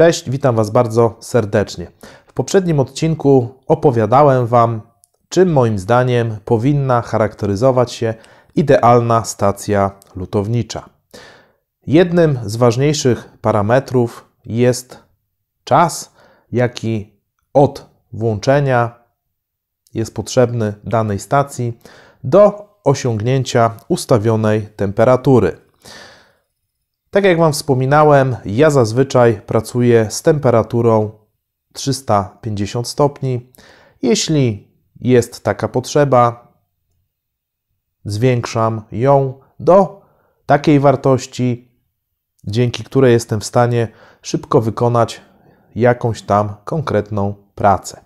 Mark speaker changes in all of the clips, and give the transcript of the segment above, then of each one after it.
Speaker 1: Cześć, witam Was bardzo serdecznie. W poprzednim odcinku opowiadałem Wam, czym moim zdaniem powinna charakteryzować się idealna stacja lutownicza. Jednym z ważniejszych parametrów jest czas, jaki od włączenia jest potrzebny danej stacji do osiągnięcia ustawionej temperatury. Tak jak Wam wspominałem, ja zazwyczaj pracuję z temperaturą 350 stopni. Jeśli jest taka potrzeba, zwiększam ją do takiej wartości, dzięki której jestem w stanie szybko wykonać jakąś tam konkretną pracę.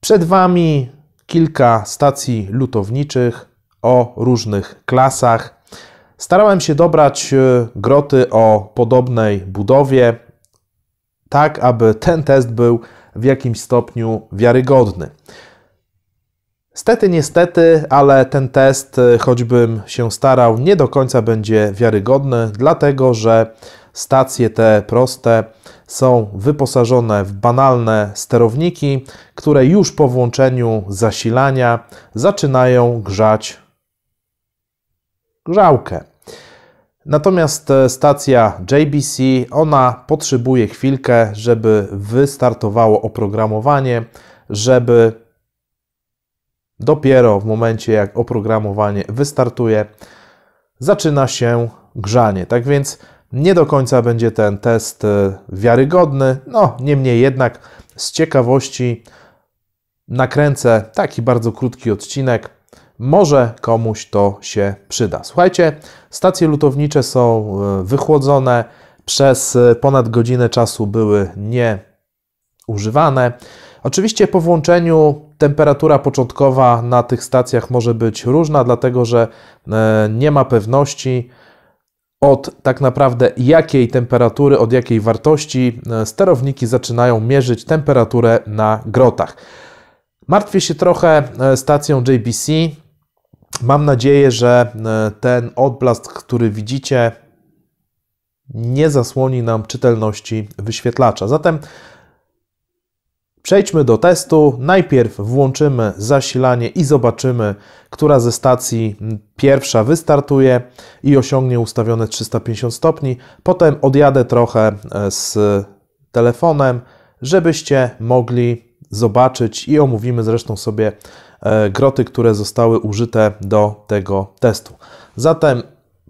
Speaker 1: Przed Wami kilka stacji lutowniczych o różnych klasach. Starałem się dobrać e, groty o podobnej budowie, tak aby ten test był w jakimś stopniu wiarygodny. Stety, niestety, ale ten test, e, choćbym się starał, nie do końca będzie wiarygodny, dlatego że stacje te proste są wyposażone w banalne sterowniki, które już po włączeniu zasilania zaczynają grzać grzałkę. Natomiast e, stacja JBC, ona potrzebuje chwilkę, żeby wystartowało oprogramowanie, żeby dopiero w momencie jak oprogramowanie wystartuje, zaczyna się grzanie. Tak więc nie do końca będzie ten test e, wiarygodny, no niemniej jednak z ciekawości nakręcę taki bardzo krótki odcinek, może komuś to się przyda. Słuchajcie, stacje lutownicze są e, wychłodzone, przez e, ponad godzinę czasu były nie używane. Oczywiście po włączeniu temperatura początkowa na tych stacjach może być różna, dlatego że e, nie ma pewności od tak naprawdę jakiej temperatury, od jakiej wartości sterowniki zaczynają mierzyć temperaturę na grotach. Martwię się trochę e, stacją JBC. Mam nadzieję, że e, ten odblast, który widzicie, nie zasłoni nam czytelności wyświetlacza. Zatem przejdźmy do testu. Najpierw włączymy zasilanie i zobaczymy, która ze stacji pierwsza wystartuje i osiągnie ustawione 350 stopni. Potem odjadę trochę e, z telefonem, żebyście mogli zobaczyć i omówimy zresztą sobie e, groty, które zostały użyte do tego testu. Zatem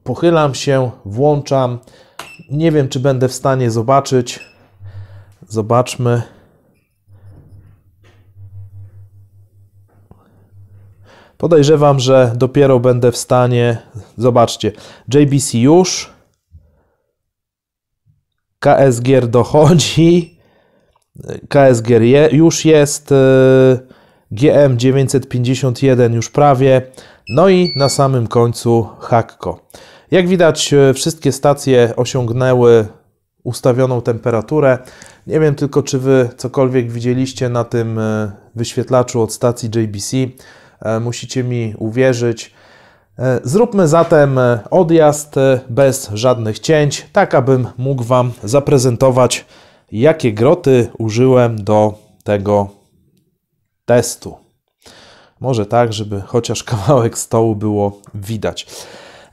Speaker 1: pochylam się, włączam. Nie wiem, czy będę w stanie zobaczyć. Zobaczmy. Podejrzewam, że dopiero będę w stanie. Zobaczcie, JBC już. KSGR dochodzi. KSG je, już jest, y, GM951 już prawie, no i na samym końcu Hakko. Jak widać, y, wszystkie stacje osiągnęły ustawioną temperaturę. Nie wiem tylko, czy Wy cokolwiek widzieliście na tym y, wyświetlaczu od stacji JBC. E, musicie mi uwierzyć. E, zróbmy zatem e, odjazd bez żadnych cięć, tak abym mógł Wam zaprezentować jakie groty użyłem do tego testu. Może tak, żeby chociaż kawałek stołu było widać.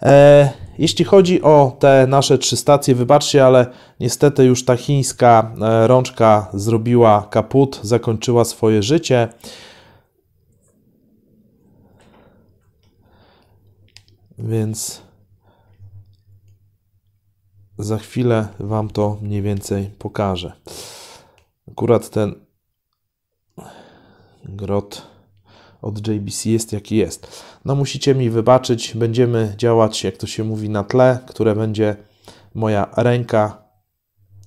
Speaker 1: E, jeśli chodzi o te nasze trzy stacje, wybaczcie, ale niestety już ta chińska e, rączka zrobiła kaput, zakończyła swoje życie. Więc za chwilę Wam to mniej więcej pokażę. Akurat ten grot od JBC jest jaki jest. No musicie mi wybaczyć, będziemy działać, jak to się mówi, na tle, które będzie moja ręka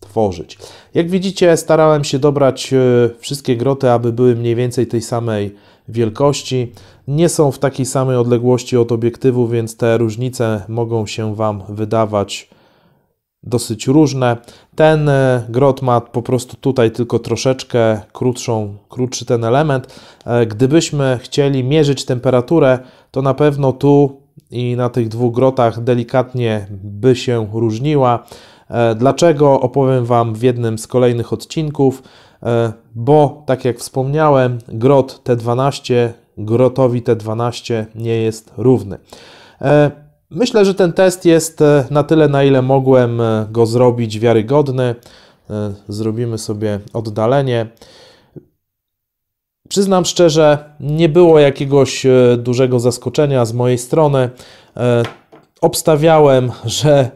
Speaker 1: tworzyć. Jak widzicie, starałem się dobrać e, wszystkie groty, aby były mniej więcej tej samej wielkości. Nie są w takiej samej odległości od obiektywu, więc te różnice mogą się Wam wydawać dosyć różne. Ten e, grot ma po prostu tutaj tylko troszeczkę krótszą, krótszy ten element. E, gdybyśmy chcieli mierzyć temperaturę, to na pewno tu i na tych dwóch grotach delikatnie by się różniła. E, dlaczego opowiem Wam w jednym z kolejnych odcinków, bo tak jak wspomniałem, grot T12 grotowi T12 nie jest równy. Myślę, że ten test jest e, na tyle, na ile mogłem e, go zrobić wiarygodny. E, zrobimy sobie oddalenie. Przyznam szczerze, nie było jakiegoś dużego zaskoczenia z mojej strony. Obstawiałem, że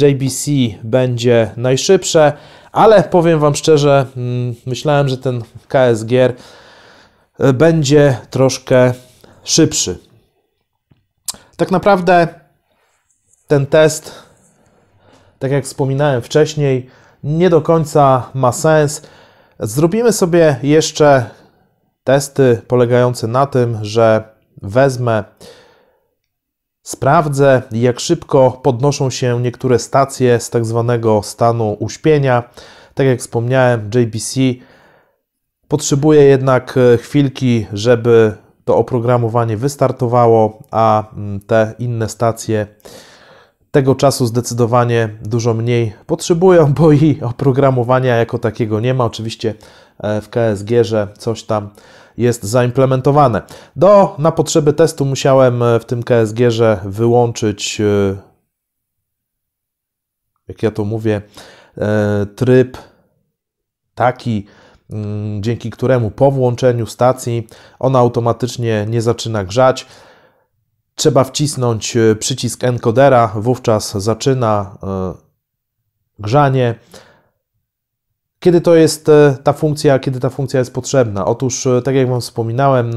Speaker 1: JBC będzie najszybsze, ale powiem Wam szczerze, mm, myślałem, że ten KSGR będzie troszkę szybszy. Tak naprawdę ten test, tak jak wspominałem wcześniej, nie do końca ma sens. Zrobimy sobie jeszcze testy polegające na tym, że wezmę, sprawdzę, jak szybko podnoszą się niektóre stacje z tak zwanego stanu uśpienia. Tak jak wspomniałem, JBC potrzebuje jednak e, chwilki, żeby to oprogramowanie wystartowało, a mm, te inne stacje tego czasu zdecydowanie dużo mniej potrzebują, bo i oprogramowania jako takiego nie ma. Oczywiście e, w KSG, że coś tam jest zaimplementowane. Do, na potrzeby testu musiałem e, w tym KSG wyłączyć, e, jak ja to mówię, tryb taki, Mm, dzięki któremu po włączeniu stacji ona automatycznie nie zaczyna grzać. Trzeba wcisnąć e, przycisk encodera, wówczas zaczyna e, grzanie. Kiedy to jest e, ta funkcja, kiedy ta funkcja jest potrzebna? Otóż, tak jak Wam wspominałem,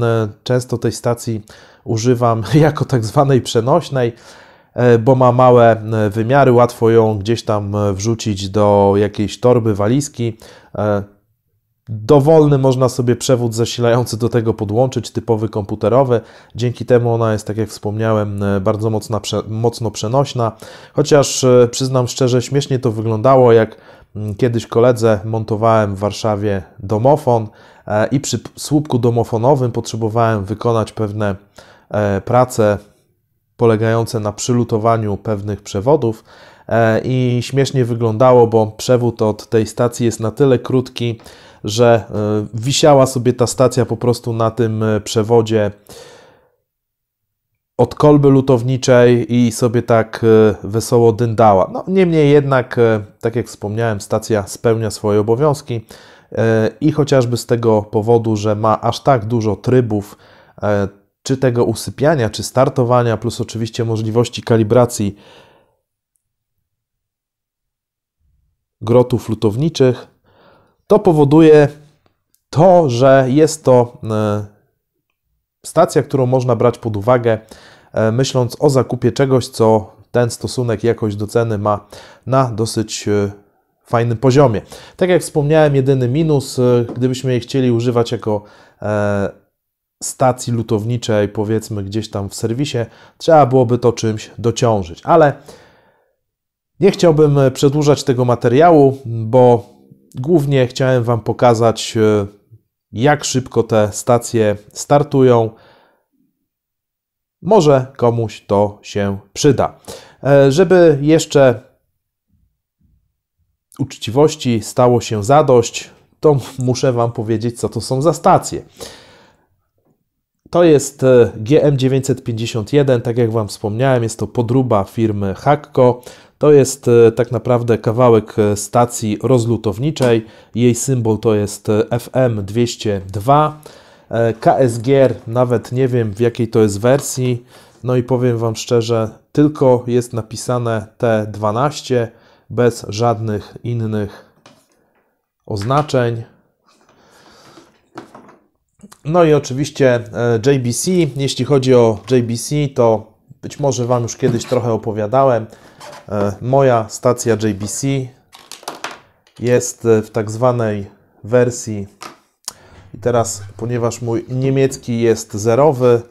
Speaker 1: często tej stacji używam jako tak zwanej przenośnej, bo ma małe wymiary, łatwo ją gdzieś tam wrzucić do jakiejś torby, walizki. Dowolny można sobie przewód zasilający do tego podłączyć, typowy komputerowy. Dzięki temu ona jest, tak jak wspomniałem, e, bardzo mocno przenośna. Chociaż e, przyznam szczerze, śmiesznie to wyglądało, jak mm, kiedyś koledze montowałem w Warszawie domofon e, i przy słupku domofonowym potrzebowałem wykonać pewne prace polegające na przylutowaniu pewnych przewodów i śmiesznie wyglądało, bo przewód od tej stacji jest na tyle krótki, że e, wisiała sobie ta stacja po prostu na tym e, przewodzie od kolby lutowniczej i sobie tak e, wesoło dyndała. No, niemniej jednak, tak jak wspomniałem, stacja spełnia swoje obowiązki i chociażby z tego powodu, że ma aż tak dużo trybów, czy tego usypiania, czy startowania, plus oczywiście możliwości kalibracji grotów lutowniczych, to powoduje to, że jest to e, stacja, którą można brać pod uwagę, e, myśląc o zakupie czegoś, co ten stosunek jakość do ceny ma na dosyć e, fajnym poziomie. Tak jak wspomniałem, jedyny minus, gdybyśmy jej chcieli używać jako stacji lutowniczej, powiedzmy gdzieś tam w serwisie, trzeba byłoby to czymś dociążyć, ale nie chciałbym przedłużać tego materiału, bo Głównie chciałem Wam pokazać, e, jak szybko te stacje startują. Może komuś to się przyda. E, żeby jeszcze uczciwości stało się zadość, to muszę Wam powiedzieć, co to są za stacje. To jest e, GM951, tak jak Wam wspomniałem, jest to podruba firmy Hakko. To jest e, tak naprawdę kawałek e, stacji rozlutowniczej. Jej symbol to jest e, FM202. KSGR nawet nie wiem w jakiej to jest wersji. No i powiem Wam szczerze, tylko jest napisane T12 bez żadnych innych oznaczeń. No i oczywiście JBC. Jeśli chodzi o JBC, to być może Wam już kiedyś trochę opowiadałem. E, moja stacja JBC jest e, w tak zwanej wersji. I teraz, ponieważ mój niemiecki jest zerowy,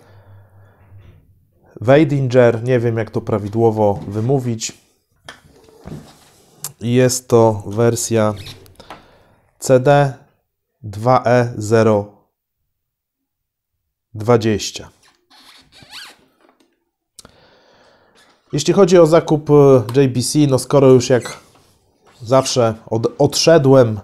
Speaker 1: Weidinger, nie wiem jak to prawidłowo wymówić. Jest to wersja CD 2E020. Jeśli chodzi o zakup e, JBC, no skoro już jak zawsze od, odszedłem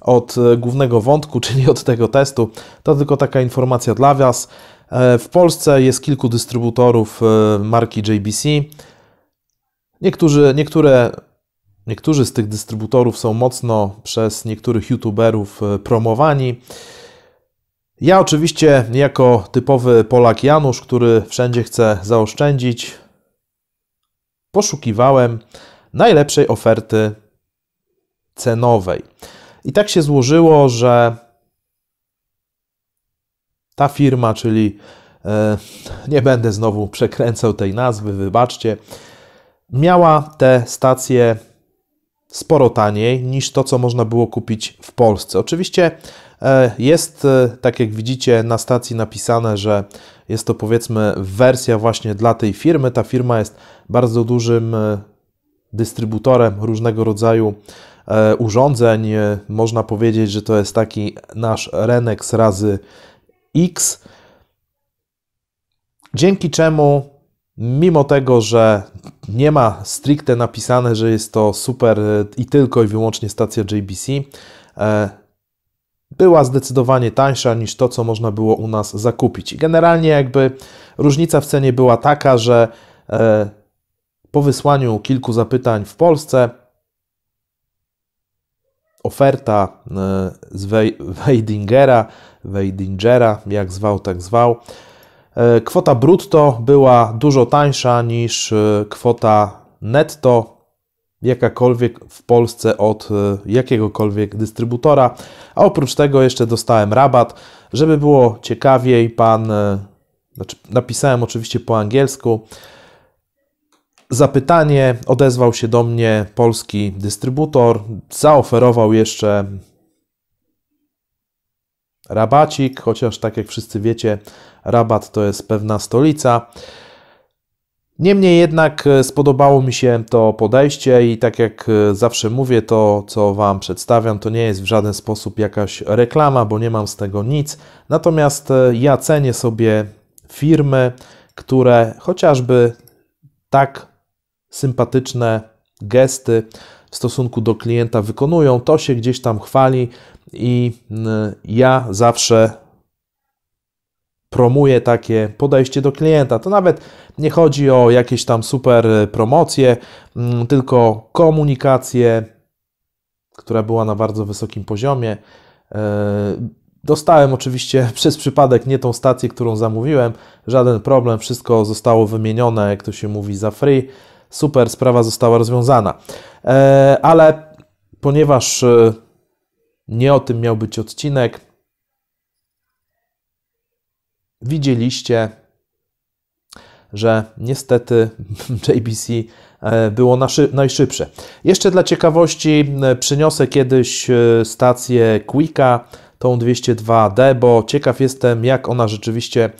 Speaker 1: od e, głównego wątku, czyli od tego testu, to tylko taka informacja dla Was. E, w Polsce jest kilku dystrybutorów marki JBC. Niektórzy, niektóre, niektórzy z tych dystrybutorów są mocno przez niektórych youtuberów promowani. Ja oczywiście, jako typowy Polak Janusz, który wszędzie chce zaoszczędzić, poszukiwałem najlepszej oferty cenowej. I tak się złożyło, że ta firma, czyli e, nie będę znowu przekręcał tej nazwy, wybaczcie, miała te stacje sporo taniej niż to, co można było kupić w Polsce. Oczywiście e, jest, e, tak jak widzicie, na stacji napisane, że jest to powiedzmy wersja właśnie dla tej firmy. Ta firma jest bardzo dużym e, dystrybutorem różnego rodzaju e, urządzeń. E, można powiedzieć, że to jest taki nasz Renex razy X. Dzięki czemu, mimo tego, że nie ma stricte napisane, że jest to super i tylko i wyłącznie stacja JBC, była zdecydowanie tańsza niż to, co można było u nas zakupić. I generalnie jakby różnica w cenie była taka, że e, po wysłaniu kilku zapytań w Polsce oferta e, z Weidingera, Weidingera, jak zwał, tak zwał, e, kwota brutto była dużo tańsza niż kwota netto jakakolwiek w Polsce od e, jakiegokolwiek dystrybutora. A oprócz tego jeszcze dostałem rabat, żeby było ciekawiej, pan e, znaczy napisałem oczywiście po angielsku. Zapytanie odezwał się do mnie polski dystrybutor, zaoferował jeszcze rabacik, chociaż tak jak wszyscy wiecie, rabat to jest pewna stolica. Niemniej jednak e, spodobało mi się to podejście i tak jak e, zawsze mówię, to co Wam przedstawiam, to nie jest w żaden sposób jakaś reklama, bo nie mam z tego nic. Natomiast e, ja cenię sobie firmy, które chociażby tak sympatyczne gesty w stosunku do klienta wykonują, to się gdzieś tam chwali i ja zawsze promuję takie podejście do klienta. To nawet nie chodzi o jakieś tam super e, promocje, mm, tylko komunikację, która była na bardzo wysokim poziomie. E, dostałem oczywiście przez przypadek nie tą stację, którą zamówiłem. Żaden problem, wszystko zostało wymienione, jak to się mówi, za free. Super, sprawa została rozwiązana. E, ale ponieważ nie o tym miał być odcinek, widzieliście, że niestety JBC e, było najszybsze. Jeszcze dla ciekawości e, przyniosę kiedyś e, stację Quicka, tą 202D, bo ciekaw jestem, jak ona rzeczywiście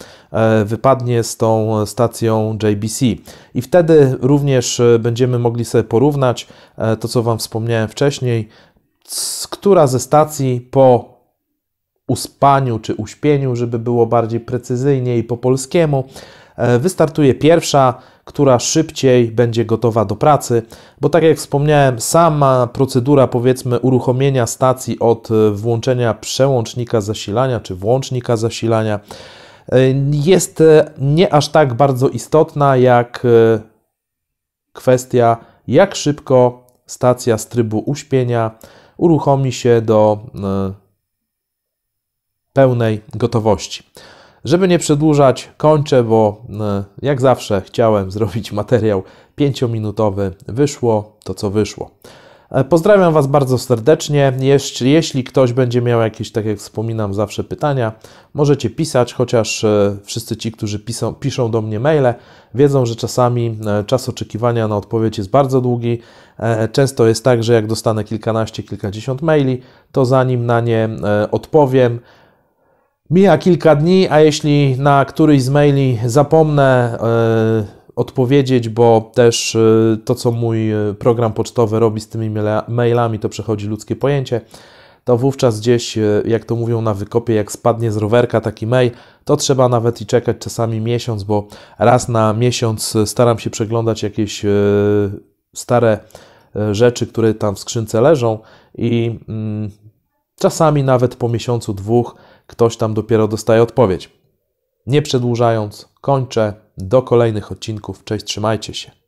Speaker 1: wypadnie z tą stacją JBC. I wtedy również będziemy mogli sobie porównać to, co Wam wspomniałem wcześniej, z która ze stacji po uspaniu czy uśpieniu, żeby było bardziej precyzyjnie i po polskiemu, E, wystartuje pierwsza, która szybciej będzie gotowa do pracy, bo tak jak wspomniałem, sama procedura powiedzmy uruchomienia stacji od e, włączenia przełącznika zasilania czy włącznika zasilania e, jest nie aż tak bardzo istotna jak kwestia, jak szybko stacja z trybu uśpienia uruchomi się do pełnej gotowości. Żeby nie przedłużać, kończę, bo e, jak zawsze chciałem zrobić materiał 5-minutowy. Wyszło to, co wyszło. E, pozdrawiam Was bardzo serdecznie. Jeśli, ktoś będzie miał jakieś, tak jak wspominam, zawsze pytania, możecie pisać, chociaż e, wszyscy ci, którzy piszą do mnie maile, wiedzą, że czasami czas oczekiwania na odpowiedź jest bardzo długi. Często jest tak, że jak dostanę kilkanaście, kilkadziesiąt maili, to zanim na nie odpowiem, Mija kilka dni, a jeśli na któryś z maili zapomnę e, odpowiedzieć, bo też e, to, co mój e, program pocztowy robi z tymi mailami, to przechodzi ludzkie pojęcie, to wówczas gdzieś, jak to mówią na wykopie, jak spadnie z rowerka taki mail, to trzeba nawet i czekać czasami miesiąc, bo raz na miesiąc staram się przeglądać jakieś stare rzeczy, które tam w skrzynce leżą i mm, czasami nawet po miesiącu, dwóch ktoś tam dopiero dostaje odpowiedź. Nie przedłużając, kończę. Do kolejnych odcinków. Cześć, trzymajcie się.